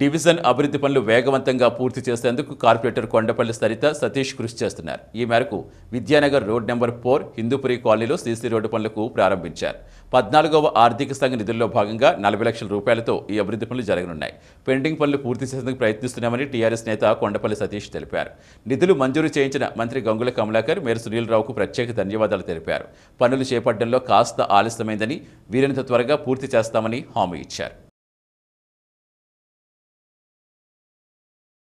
division అభివృద్ధి పనులు వేగవంతంగా పూర్తి చేసేందుకు కార్పొరేటర్ కొండపల్లి సరిత సతీష్ కృషి చేస్తున్నారు ఈ మేరకు Vidyanagar road number four Hindupuri కాలనీలో సీసీ రోడ్డు పనులకు ప్రారంభించారు పద్నాలుగవ ఆర్థిక సంఘ నిధుల్లో భాగంగా నలభై లక్షల రూపాయలతో ఈ అభివృద్ధి పనులు జరగనున్నాయి పెండింగ్ పనులు పూర్తి చేసేందుకు ప్రయత్నిస్తున్నామని టీఆర్ఎస్ నేత కొండపల్లి సతీష్ తెలిపారు నిధులు మంజూరు చేయించిన మంత్రి గంగుల కమలాకర్ మేయర్ సునీల్ రావుకు ప్రత్యేక ధన్యవాదాలు తెలిపారు పనులు చేపట్టడంలో కాస్త ఆలస్యమైందని వీరంత త్వరగా పూర్తి చేస్తామని హామీ ఇచ్చారు